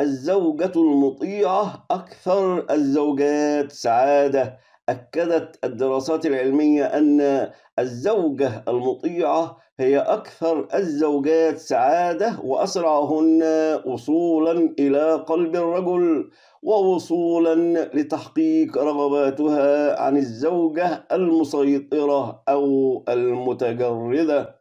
الزوجة المطيعة أكثر الزوجات سعادة أكدت الدراسات العلمية أن الزوجة المطيعة هي أكثر الزوجات سعادة وأسرعهن وصولا إلى قلب الرجل ووصولا لتحقيق رغباتها عن الزوجة المسيطرة أو المتجردة